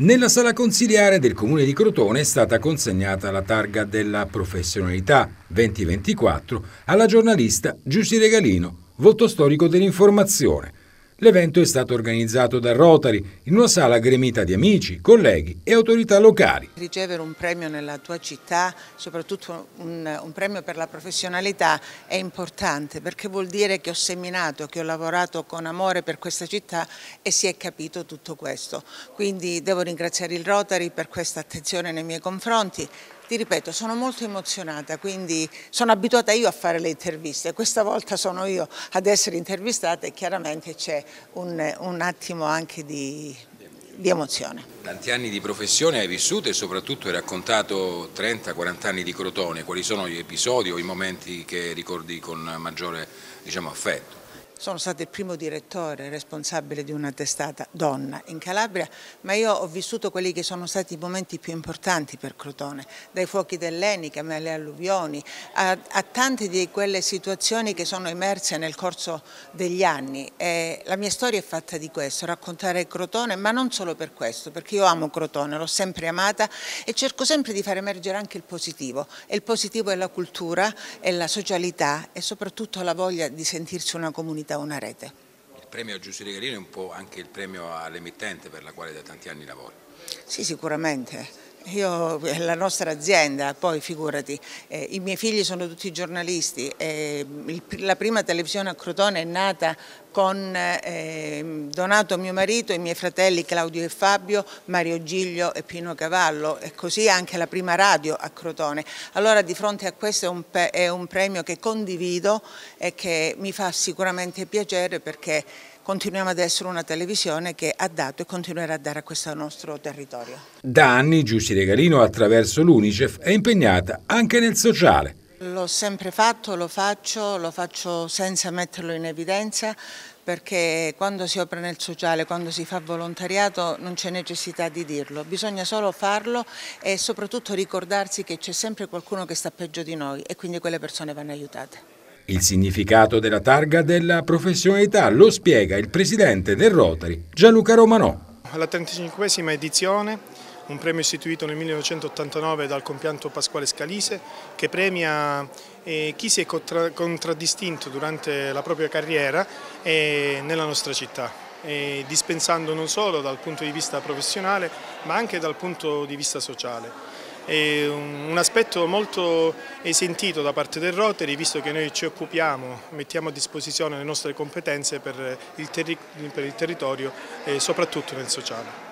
Nella sala consiliare del comune di Crotone è stata consegnata la targa della professionalità 2024 alla giornalista Giussi Regalino, volto storico dell'informazione, L'evento è stato organizzato da Rotary in una sala gremita di amici, colleghi e autorità locali. Ricevere un premio nella tua città, soprattutto un, un, premio per la professionalità, è importante perché vuol dire che ho seminato, che ho lavorato con amore per questa città e si è capito tutto questo. Quindi devo ringraziare il Rotary per questa attenzione nei miei confronti. Ti ripeto, sono molto emozionata, quindi sono abituata io a fare le interviste, questa volta sono io ad essere intervistata e chiaramente c'è un, un, attimo anche di, di emozione. Tanti anni di professione hai vissuto e soprattutto hai raccontato 30-40 anni di Crotone, quali sono gli episodi o i momenti che ricordi con maggiore diciamo, affetto? sono stata il primo direttore responsabile di una testata donna in Calabria, ma io ho vissuto quelli che sono stati i momenti più importanti per Crotone, dai fuochi dell'Enica alle alluvioni, a, a, tante di quelle situazioni che sono emerse nel corso degli anni. E la mia storia è fatta di questo, raccontare Crotone, ma non solo per questo, perché io amo Crotone, l'ho sempre amata e cerco sempre di far emergere anche il positivo. E il positivo è la cultura, è la socialità e soprattutto la voglia di sentirsi una comunità diventa una rete. Il premio Giuseppe Regalino è un po' anche il premio all'emittente per la quale da tanti anni lavori. Sì, sicuramente. Io, la nostra azienda, poi figurati, eh, i miei figli sono tutti giornalisti, eh, il, la prima televisione a Crotone è nata con eh, Donato mio marito i miei fratelli Claudio e Fabio, Mario Giglio e Pino Cavallo e così anche la prima radio a Crotone. Allora di fronte a questo è un, è un premio che condivido e che mi fa sicuramente piacere perché continuiamo ad essere una televisione che ha dato e continuerà a dare a questo nostro territorio. Da anni Giussi Regalino attraverso l'Unicef è impegnata anche nel sociale L'ho sempre fatto, lo faccio, lo faccio senza metterlo in evidenza perché quando si opera nel sociale, quando si fa volontariato non c'è necessità di dirlo, bisogna solo farlo e soprattutto ricordarsi che c'è sempre qualcuno che sta peggio di noi e quindi quelle persone vanno aiutate. Il significato della targa della professionalità lo spiega il presidente del Rotary, Gianluca Romanò. Alla 35esima edizione un premio istituito nel 1989 dal compianto Pasquale Scalise che premia eh, chi si è contraddistinto durante la propria carriera eh, nella nostra città. Eh, dispensando non solo dal punto di vista professionale ma anche dal punto di vista sociale. È un aspetto molto sentito da parte del Rotary visto che noi ci occupiamo, mettiamo a disposizione le nostre competenze per il, terri per il territorio e soprattutto nel sociale.